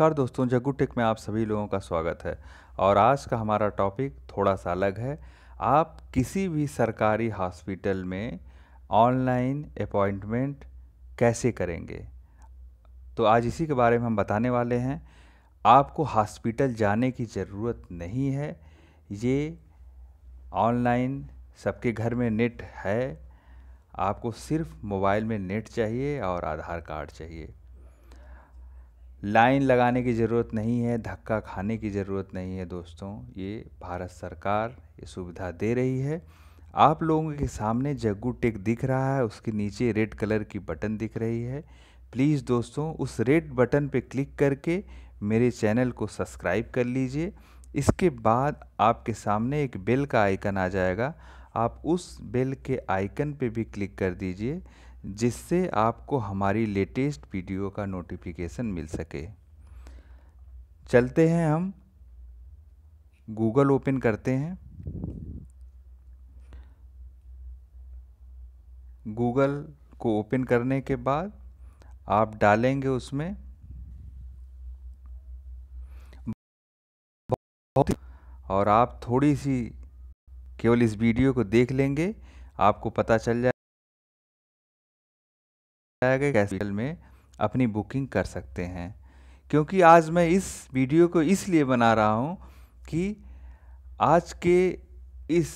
नमस्कार दोस्तों जगू टेक में आप सभी लोगों का स्वागत है और आज का हमारा टॉपिक थोड़ा सा अलग है आप किसी भी सरकारी हॉस्पिटल में ऑनलाइन अपॉइंटमेंट कैसे करेंगे तो आज इसी के बारे में हम बताने वाले हैं आपको हॉस्पिटल जाने की ज़रूरत नहीं है ये ऑनलाइन सबके घर में नेट है आपको सिर्फ मोबाइल में नेट चाहिए और आधार कार्ड चाहिए लाइन लगाने की ज़रूरत नहीं है धक्का खाने की ज़रूरत नहीं है दोस्तों ये भारत सरकार ये सुविधा दे रही है आप लोगों के सामने जग्गू टेक दिख रहा है उसके नीचे रेड कलर की बटन दिख रही है प्लीज़ दोस्तों उस रेड बटन पे क्लिक करके मेरे चैनल को सब्सक्राइब कर लीजिए इसके बाद आपके सामने एक बेल का आइकन आ जाएगा आप उस बेल के आइकन पे भी क्लिक कर दीजिए जिससे आपको हमारी लेटेस्ट वीडियो का नोटिफिकेशन मिल सके चलते हैं हम गूगल ओपन करते हैं गूगल को ओपन करने के बाद आप डालेंगे उसमें और आप थोड़ी सी केवल इस वीडियो को देख लेंगे आपको पता चल जाए गया कैसल में अपनी बुकिंग कर सकते हैं क्योंकि आज मैं इस वीडियो को इसलिए बना रहा हूँ कि आज के इस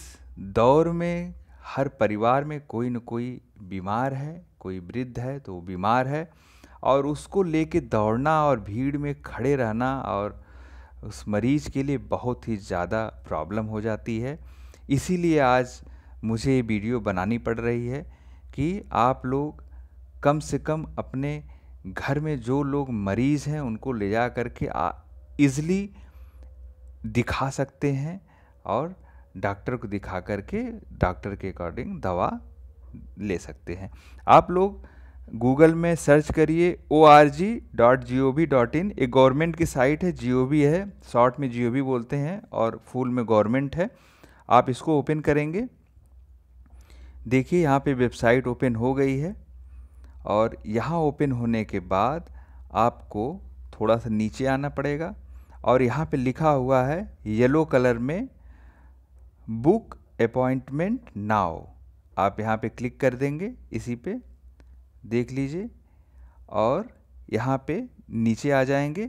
दौर में हर परिवार में कोई न कोई बीमार है कोई वृद्ध है तो वो बीमार है और उसको लेके दौड़ना और भीड़ में खड़े रहना और उस मरीज के लिए बहुत ही ज़्यादा प्रॉब्लम हो जाती है इसीलिए आज मुझे ये वीडियो बनानी पड़ रही है कि आप लोग कम से कम अपने घर में जो लोग मरीज़ हैं उनको ले जा कर के ईज़िली दिखा सकते हैं और डॉक्टर को दिखा कर के डॉक्टर के अकॉर्डिंग दवा ले सकते हैं आप लोग गूगल में सर्च करिए O R G dot G O V dot I N government की साइट है जी ओ वी है शॉर्ट में जी ओ वी बोलते हैं और फुल में गवर्नमेंट है आप इसको ओपन करेंगे देखिए यहाँ पे वेबसाइट ओपन हो गई है और यहाँ ओपन होने के बाद आपको थोड़ा सा नीचे आना पड़ेगा और यहाँ पे लिखा हुआ है येलो कलर में बुक अपॉइंटमेंट नाव आप यहाँ पे क्लिक कर देंगे इसी पे देख लीजिए और यहाँ पे नीचे आ जाएंगे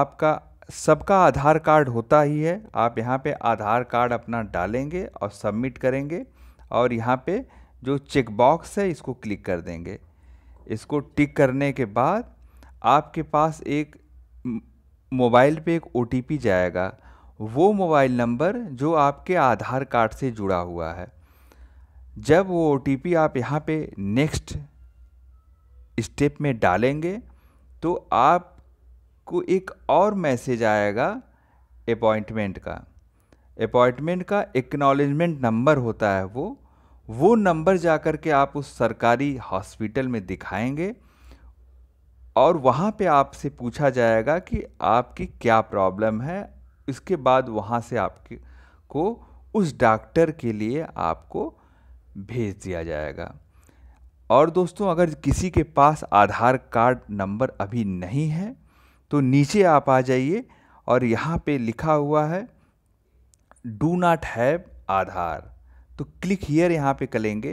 आपका सबका आधार कार्ड होता ही है आप यहाँ पे आधार कार्ड अपना डालेंगे और सबमिट करेंगे और यहाँ पे जो चेकबॉक्स है इसको क्लिक कर देंगे इसको टिक करने के बाद आपके पास एक मोबाइल पे एक ओ जाएगा वो मोबाइल नंबर जो आपके आधार कार्ड से जुड़ा हुआ है जब वो ओ आप यहाँ पे नेक्स्ट स्टेप में डालेंगे तो आपको एक और मैसेज आएगा अपॉइंटमेंट का अपॉइंटमेंट का एक्नॉलेजमेंट नंबर होता है वो वो नंबर जा कर के आप उस सरकारी हॉस्पिटल में दिखाएंगे और वहाँ पे आपसे पूछा जाएगा कि आपकी क्या प्रॉब्लम है इसके बाद वहाँ से आपके को उस डॉक्टर के लिए आपको भेज दिया जाएगा और दोस्तों अगर किसी के पास आधार कार्ड नंबर अभी नहीं है तो नीचे आप आ जाइए और यहाँ पे लिखा हुआ है डू नाट हैव आधार तो क्लिक हीयर यहाँ पे करेंगे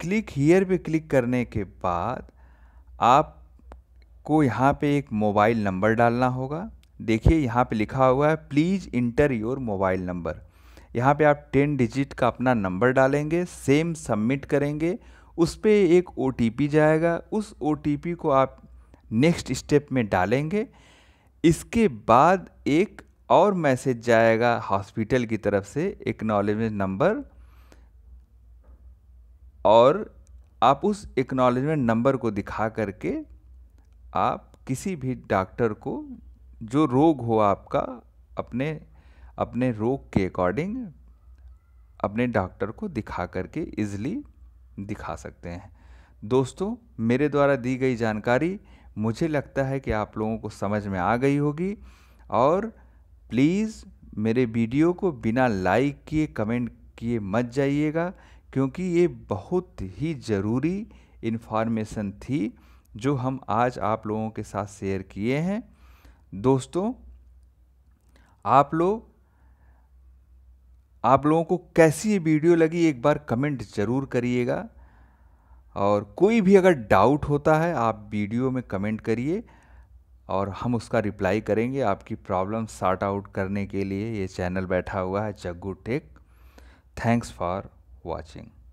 क्लिक हीयर पे क्लिक करने के बाद आप को यहाँ पे एक मोबाइल नंबर डालना होगा देखिए यहाँ पे लिखा हुआ है please enter your mobile number यहाँ पे आप टेन डिजिट का अपना नंबर डालेंगे सेम सबमिट करेंगे उस पर एक ओ जाएगा उस ओ को आप नेक्स्ट स्टेप में डालेंगे इसके बाद एक और मैसेज जाएगा हॉस्पिटल की तरफ से एक्नॉलेजमेंट नंबर और आप उस एक्नॉलेजमेंट नंबर को दिखा करके आप किसी भी डॉक्टर को जो रोग हो आपका अपने अपने रोग के अकॉर्डिंग अपने डॉक्टर को दिखा करके इजली दिखा सकते हैं दोस्तों मेरे द्वारा दी गई जानकारी मुझे लगता है कि आप लोगों को समझ में आ गई होगी और प्लीज़ मेरे वीडियो को बिना लाइक किए कमेंट किए मत जाइएगा क्योंकि ये बहुत ही ज़रूरी इन्फॉर्मेशन थी जो हम आज आप लोगों के साथ शेयर किए हैं दोस्तों आप लोग आप लोगों को कैसी ये वीडियो लगी एक बार कमेंट ज़रूर करिएगा और कोई भी अगर डाउट होता है आप वीडियो में कमेंट करिए और हम उसका रिप्लाई करेंगे आपकी प्रॉब्लम सॉर्ट आउट करने के लिए ये चैनल बैठा हुआ है Jaggu tech thanks for watching.